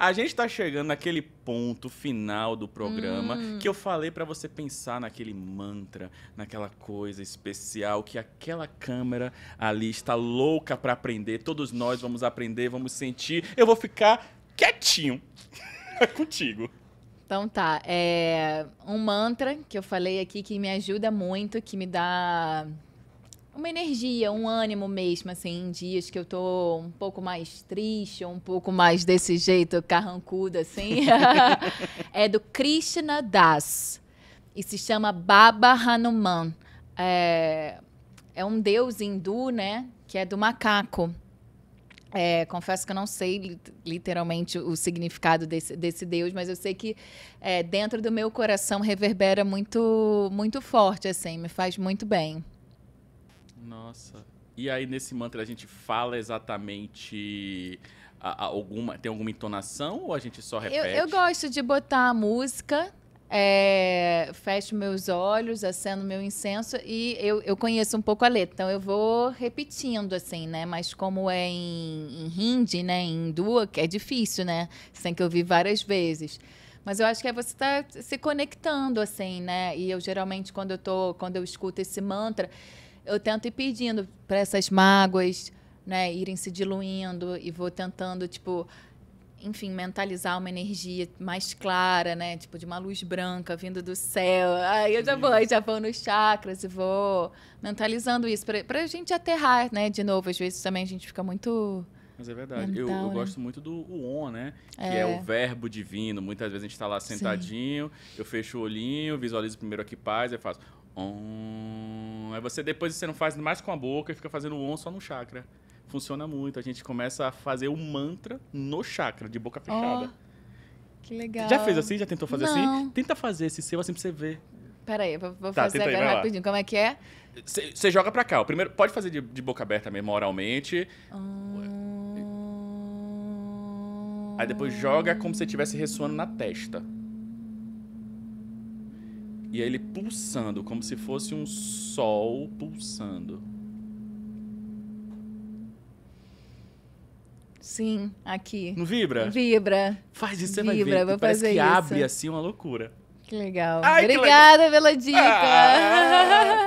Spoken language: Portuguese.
A gente tá chegando naquele ponto final do programa hum. que eu falei para você pensar naquele mantra, naquela coisa especial que aquela câmera ali está louca para aprender. Todos nós vamos aprender, vamos sentir. Eu vou ficar quietinho contigo. Então tá, é um mantra que eu falei aqui que me ajuda muito, que me dá uma energia, um ânimo mesmo, assim, em dias que eu tô um pouco mais triste, um pouco mais desse jeito carrancuda, assim. é do Krishna Das. E se chama Baba Hanuman. É, é um deus hindu, né? Que é do macaco. É, confesso que eu não sei literalmente o significado desse, desse Deus, mas eu sei que é, dentro do meu coração reverbera muito, muito forte, assim, me faz muito bem. Nossa. E aí nesse mantra a gente fala exatamente a, a alguma tem alguma entonação ou a gente só repete? Eu, eu gosto de botar a música é, fecho meus olhos, acendo meu incenso e eu, eu conheço um pouco a letra, então eu vou repetindo assim, né? Mas como é em, em hindi, né? Em hindu, é difícil, né? sem que eu vi várias vezes. Mas eu acho que é você estar tá se conectando assim, né? E eu geralmente quando eu tô, quando eu escuto esse mantra, eu tento ir pedindo para essas mágoas, né, irem se diluindo e vou tentando, tipo, enfim, mentalizar uma energia mais clara, né? Tipo, de uma luz branca vindo do céu. Aí eu já vou, já vou nos chakras e vou mentalizando isso para a gente aterrar, né? De novo, às vezes também a gente fica muito... Mas é verdade. Mental, eu, eu né? gosto muito do on, né? Que é o é. verbo divino. Muitas vezes a gente está lá sentadinho, Sim. eu fecho o olhinho, visualizo primeiro aqui paz, e faço on. É você depois você não faz mais com a boca e fica fazendo um só no chakra. Funciona muito. A gente começa a fazer o um mantra no chakra, de boca fechada. Oh, que legal. Já fez assim? Já tentou fazer assim? não. assim? Tenta fazer esse seu assim pra você ver. Pera aí, vou, vou tá, fazer agora aí, rapidinho. Como é que é? Você joga pra cá. O primeiro, pode fazer de, de boca aberta mesmo, oralmente. Hum... Aí depois joga como se estivesse ressoando na testa. E ele pulsando, como se fosse um sol pulsando. Sim, aqui. Não vibra? Vibra. Faz isso, você vibra, vai ver. Vou parece fazer que isso. abre assim uma loucura. Que legal. Ai, Obrigada que legal. pela dica. Ah,